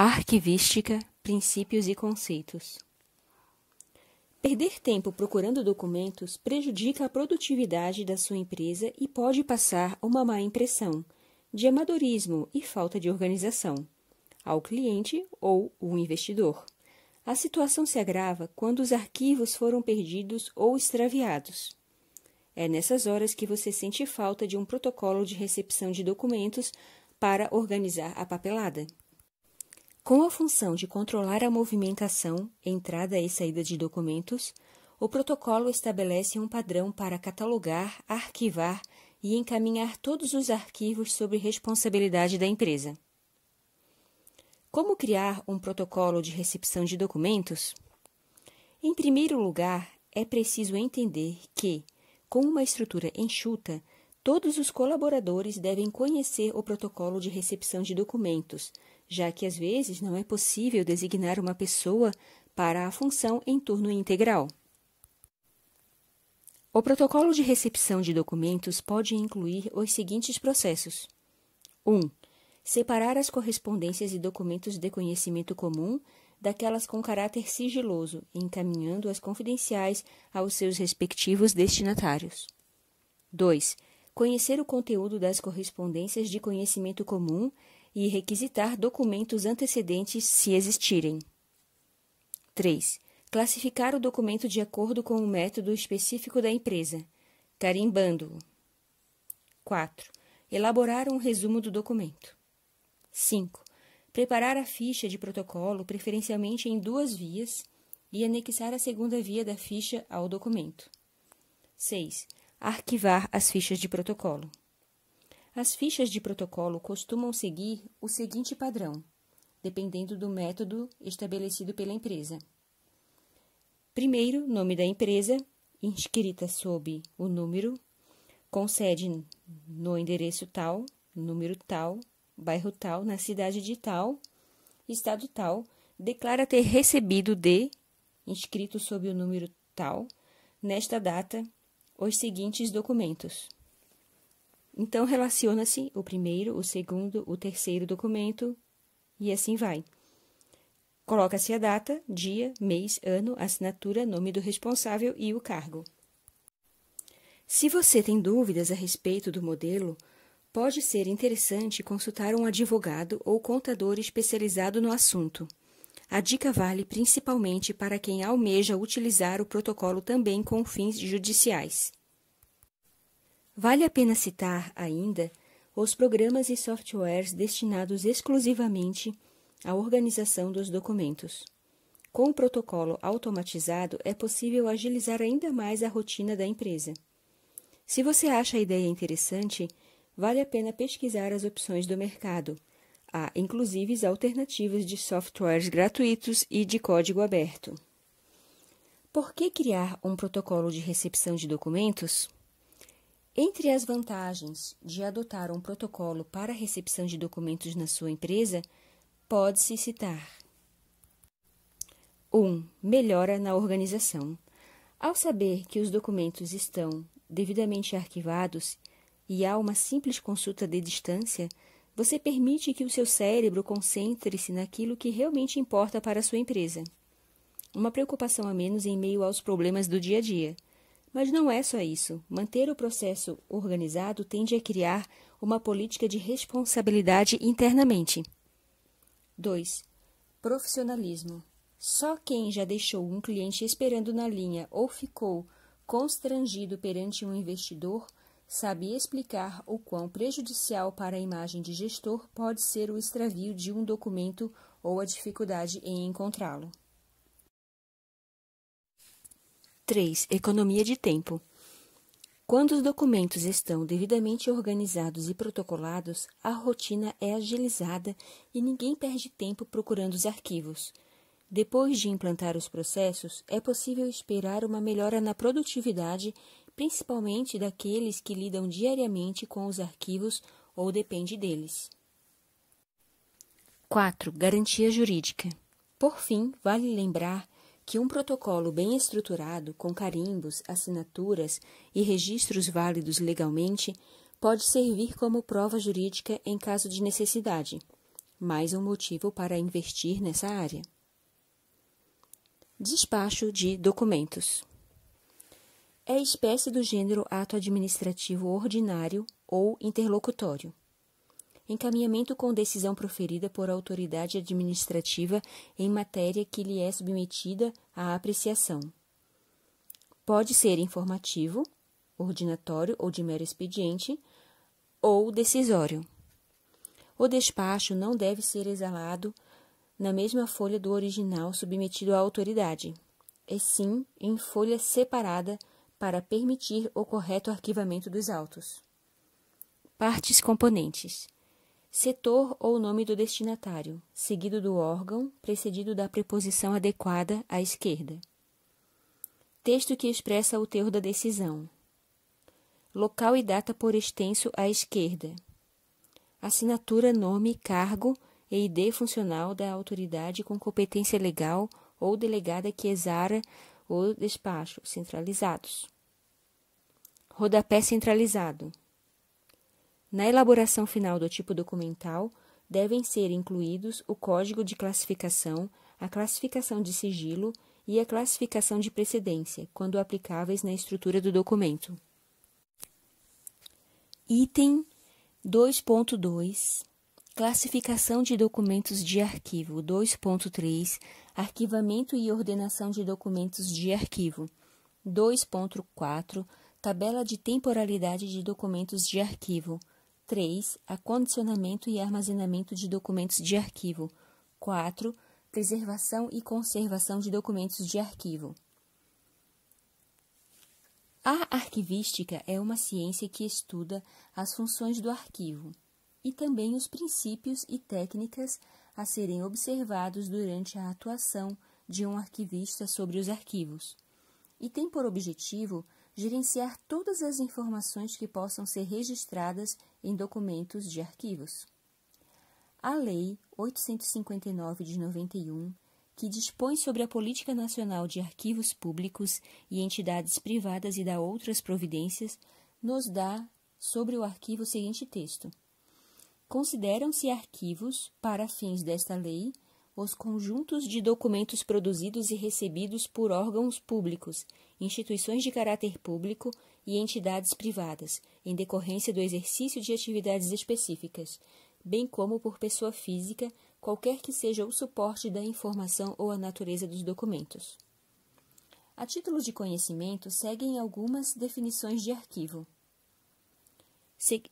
Arquivística, princípios e conceitos. Perder tempo procurando documentos prejudica a produtividade da sua empresa e pode passar uma má impressão de amadorismo e falta de organização ao cliente ou o investidor. A situação se agrava quando os arquivos foram perdidos ou extraviados. É nessas horas que você sente falta de um protocolo de recepção de documentos para organizar a papelada. Com a função de controlar a movimentação, entrada e saída de documentos, o protocolo estabelece um padrão para catalogar, arquivar e encaminhar todos os arquivos sob responsabilidade da empresa. Como criar um protocolo de recepção de documentos? Em primeiro lugar, é preciso entender que, com uma estrutura enxuta, todos os colaboradores devem conhecer o protocolo de recepção de documentos, já que às vezes não é possível designar uma pessoa para a função em turno integral. O protocolo de recepção de documentos pode incluir os seguintes processos: 1. Um, separar as correspondências e documentos de conhecimento comum daquelas com caráter sigiloso, encaminhando as confidenciais aos seus respectivos destinatários. 2. Conhecer o conteúdo das correspondências de conhecimento comum e requisitar documentos antecedentes se existirem. 3. Classificar o documento de acordo com o método específico da empresa, carimbando-o. 4. Elaborar um resumo do documento. 5. Preparar a ficha de protocolo, preferencialmente em duas vias, e anexar a segunda via da ficha ao documento. 6. Arquivar as fichas de protocolo. As fichas de protocolo costumam seguir o seguinte padrão, dependendo do método estabelecido pela empresa. Primeiro, nome da empresa, inscrita sob o número, com sede no endereço tal, número tal, bairro tal, na cidade de tal, estado tal, declara ter recebido de, inscrito sob o número tal, nesta data, os seguintes documentos. Então, relaciona-se o primeiro, o segundo, o terceiro documento e assim vai. Coloca-se a data, dia, mês, ano, assinatura, nome do responsável e o cargo. Se você tem dúvidas a respeito do modelo, pode ser interessante consultar um advogado ou contador especializado no assunto. A dica vale principalmente para quem almeja utilizar o protocolo também com fins judiciais. Vale a pena citar ainda os programas e softwares destinados exclusivamente à organização dos documentos. Com o protocolo automatizado, é possível agilizar ainda mais a rotina da empresa. Se você acha a ideia interessante, vale a pena pesquisar as opções do mercado. Há, inclusive, alternativas de softwares gratuitos e de código aberto. Por que criar um protocolo de recepção de documentos? Entre as vantagens de adotar um protocolo para a recepção de documentos na sua empresa, pode-se citar: 1. Um, melhora na organização. Ao saber que os documentos estão devidamente arquivados e há uma simples consulta de distância, você permite que o seu cérebro concentre-se naquilo que realmente importa para a sua empresa. Uma preocupação a menos em meio aos problemas do dia a dia. Mas não é só isso. Manter o processo organizado tende a criar uma política de responsabilidade internamente. 2. Profissionalismo. Só quem já deixou um cliente esperando na linha ou ficou constrangido perante um investidor sabe explicar o quão prejudicial para a imagem de gestor pode ser o extravio de um documento ou a dificuldade em encontrá-lo. 3. Economia de tempo. Quando os documentos estão devidamente organizados e protocolados, a rotina é agilizada e ninguém perde tempo procurando os arquivos. Depois de implantar os processos, é possível esperar uma melhora na produtividade, principalmente daqueles que lidam diariamente com os arquivos ou depende deles. 4. Garantia jurídica. Por fim, vale lembrar que um protocolo bem estruturado, com carimbos, assinaturas e registros válidos legalmente, pode servir como prova jurídica em caso de necessidade. Mais um motivo para investir nessa área. Despacho de documentos. É espécie do gênero ato administrativo ordinário ou interlocutório encaminhamento com decisão proferida por autoridade administrativa em matéria que lhe é submetida à apreciação. Pode ser informativo, ordinatório ou de mero expediente, ou decisório. O despacho não deve ser exalado na mesma folha do original submetido à autoridade, e sim em folha separada para permitir o correto arquivamento dos autos. Partes componentes setor ou nome do destinatário, seguido do órgão, precedido da preposição adequada à esquerda. Texto que expressa o teor da decisão. Local e data por extenso à esquerda. Assinatura, nome, cargo e ID funcional da autoridade com competência legal ou delegada que exara o despacho centralizados. Rodapé centralizado. Na elaboração final do tipo documental, devem ser incluídos o código de classificação, a classificação de sigilo e a classificação de precedência, quando aplicáveis na estrutura do documento. Item 2.2 Classificação de documentos de arquivo 2.3 Arquivamento e ordenação de documentos de arquivo 2.4 Tabela de temporalidade de documentos de arquivo 3. Acondicionamento e armazenamento de documentos de arquivo. 4. Preservação e conservação de documentos de arquivo. A arquivística é uma ciência que estuda as funções do arquivo e também os princípios e técnicas a serem observados durante a atuação de um arquivista sobre os arquivos, e tem por objetivo gerenciar todas as informações que possam ser registradas em documentos de arquivos. A Lei 859 de 91, que dispõe sobre a Política Nacional de Arquivos Públicos e Entidades Privadas e dá outras providências, nos dá sobre o arquivo o seguinte texto: Consideram-se arquivos, para fins desta lei, os conjuntos de documentos produzidos e recebidos por órgãos públicos instituições de caráter público e entidades privadas, em decorrência do exercício de atividades específicas, bem como por pessoa física, qualquer que seja o suporte da informação ou a natureza dos documentos. A título de conhecimento, seguem algumas definições de arquivo. Se...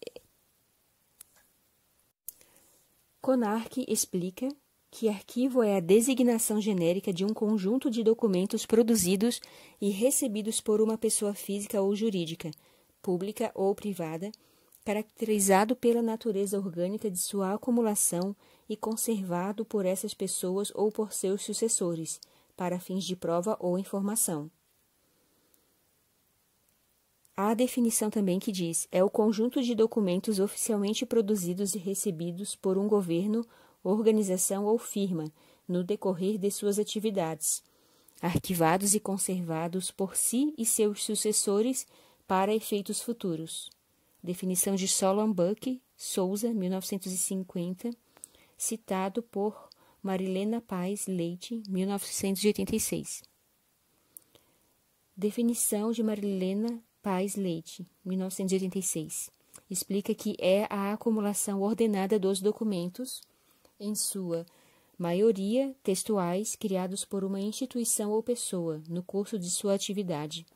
Conarque explica que arquivo é a designação genérica de um conjunto de documentos produzidos e recebidos por uma pessoa física ou jurídica, pública ou privada, caracterizado pela natureza orgânica de sua acumulação e conservado por essas pessoas ou por seus sucessores, para fins de prova ou informação. Há a definição também que diz: é o conjunto de documentos oficialmente produzidos e recebidos por um governo organização ou firma no decorrer de suas atividades, arquivados e conservados por si e seus sucessores para efeitos futuros. Definição de Solon Buck, Souza, 1950, citado por Marilena Paz Leite, 1986. Definição de Marilena Paz Leite, 1986. Explica que é a acumulação ordenada dos documentos em sua maioria, textuais criados por uma instituição ou pessoa no curso de sua atividade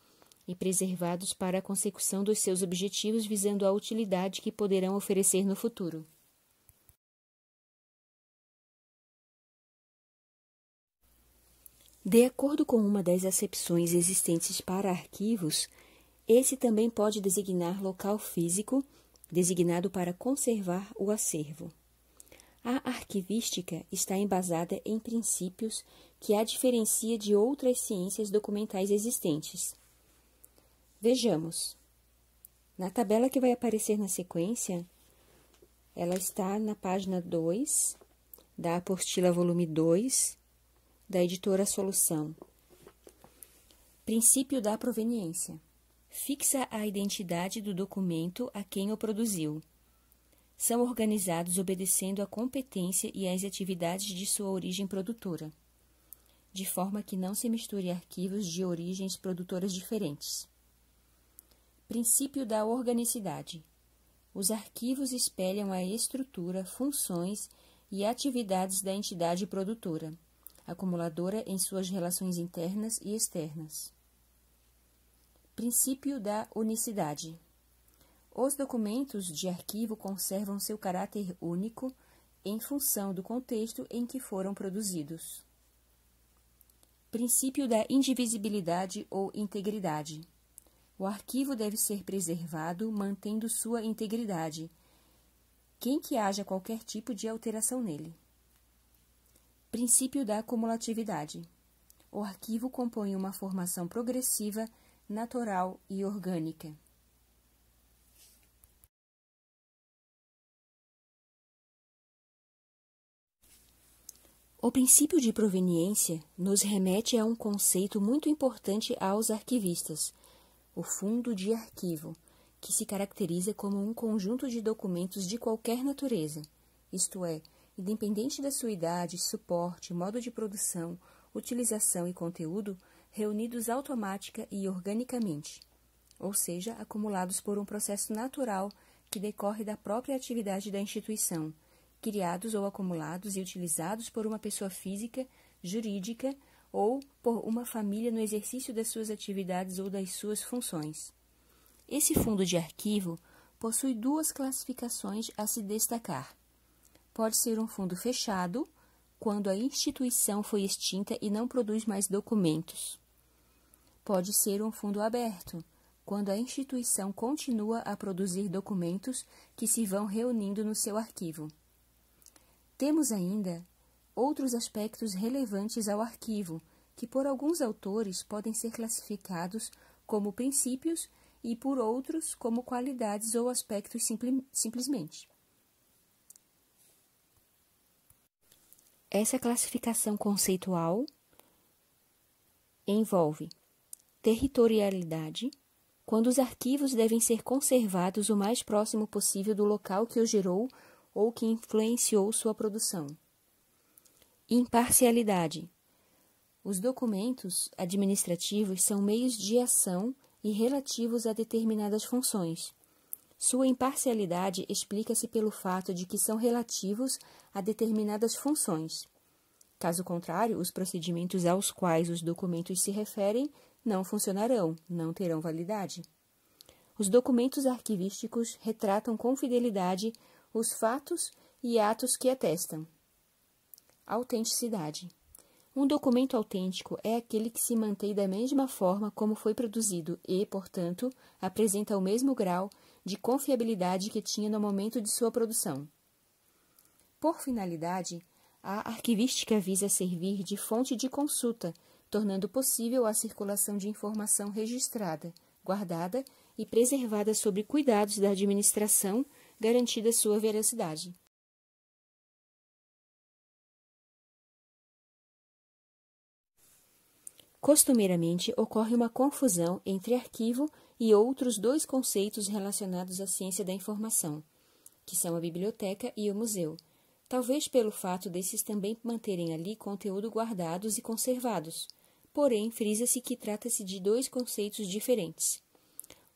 e preservados para a consecução dos seus objetivos visando a utilidade que poderão oferecer no futuro. De acordo com uma das acepções existentes para arquivos, esse também pode designar local físico designado para conservar o acervo. A arquivística está embasada em princípios que a diferencia de outras ciências documentais existentes. Vejamos. Na tabela que vai aparecer na sequência, ela está na página 2 da apostila volume 2 da editora Solução. Princípio da proveniência. Fixa a identidade do documento a quem o produziu são organizados obedecendo à competência e às atividades de sua origem produtora, de forma que não se misture arquivos de origens produtoras diferentes. Princípio da organicidade. Os arquivos espelham a estrutura, funções e atividades da entidade produtora, acumuladora em suas relações internas e externas. Princípio da unicidade. Os documentos de arquivo conservam seu caráter único em função do contexto em que foram produzidos. Princípio da indivisibilidade ou integridade. O arquivo deve ser preservado mantendo sua integridade, quem que haja qualquer tipo de alteração nele. Princípio da cumulatividade. O arquivo compõe uma formação progressiva, natural e orgânica. O princípio de proveniência nos remete a um conceito muito importante aos arquivistas, o fundo de arquivo, que se caracteriza como um conjunto de documentos de qualquer natureza, isto é, independente da sua idade, suporte, modo de produção, utilização e conteúdo, reunidos automática e organicamente, ou seja, acumulados por um processo natural que decorre da própria atividade da instituição criados ou acumulados e utilizados por uma pessoa física, jurídica ou por uma família no exercício das suas atividades ou das suas funções. Esse fundo de arquivo possui duas classificações a se destacar. Pode ser um fundo fechado, quando a instituição foi extinta e não produz mais documentos. Pode ser um fundo aberto, quando a instituição continua a produzir documentos que se vão reunindo no seu arquivo. Temos ainda outros aspectos relevantes ao arquivo, que por alguns autores podem ser classificados como princípios e por outros como qualidades ou aspectos simplesmente. Essa classificação conceitual envolve territorialidade, quando os arquivos devem ser conservados o mais próximo possível do local que os gerou ou que influenciou sua produção. Imparcialidade. Os documentos administrativos são meios de ação e relativos a determinadas funções. Sua imparcialidade explica-se pelo fato de que são relativos a determinadas funções. Caso contrário, os procedimentos aos quais os documentos se referem não funcionarão, não terão validade. Os documentos arquivísticos retratam com fidelidade os fatos e atos que atestam. Autenticidade. Um documento autêntico é aquele que se mantém da mesma forma como foi produzido e, portanto, apresenta o mesmo grau de confiabilidade que tinha no momento de sua produção. Por finalidade, a arquivística visa servir de fonte de consulta, tornando possível a circulação de informação registrada, guardada e preservada sob cuidados da administração garantida sua veracidade. Costumeiramente ocorre uma confusão entre arquivo e outros dois conceitos relacionados à ciência da informação, que são a biblioteca e o museu, talvez pelo fato desses também manterem ali conteúdo guardados e conservados. Porém, frisa-se que trata-se de dois conceitos diferentes.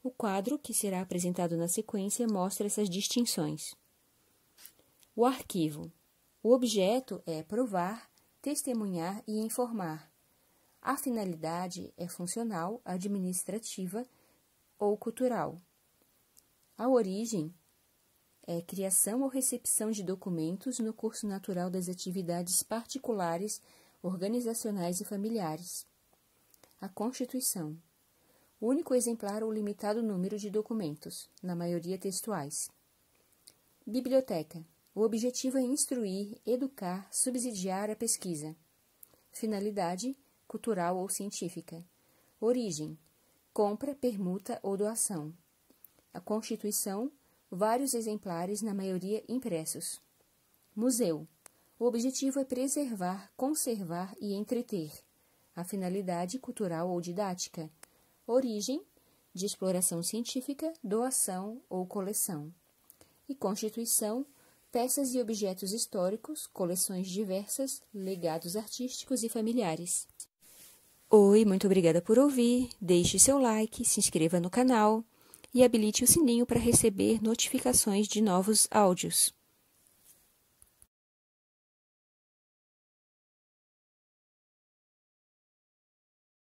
O quadro, que será apresentado na sequência, mostra essas distinções. O arquivo. O objeto é provar, testemunhar e informar. A finalidade é funcional, administrativa ou cultural. A origem é criação ou recepção de documentos no curso natural das atividades particulares, organizacionais e familiares. A Constituição único exemplar ou limitado número de documentos, na maioria textuais. Biblioteca. O objetivo é instruir, educar, subsidiar a pesquisa. Finalidade: cultural ou científica. Origem: compra, permuta ou doação. A constituição: vários exemplares, na maioria impressos. Museu: o objetivo é preservar, conservar e entreter. A finalidade cultural ou didática: origem, de exploração científica, doação ou coleção, e constituição, peças e objetos históricos, coleções diversas, legados artísticos e familiares. Oi, muito obrigada por ouvir. Deixe seu like, se inscreva no canal e habilite o sininho para receber notificações de novos áudios.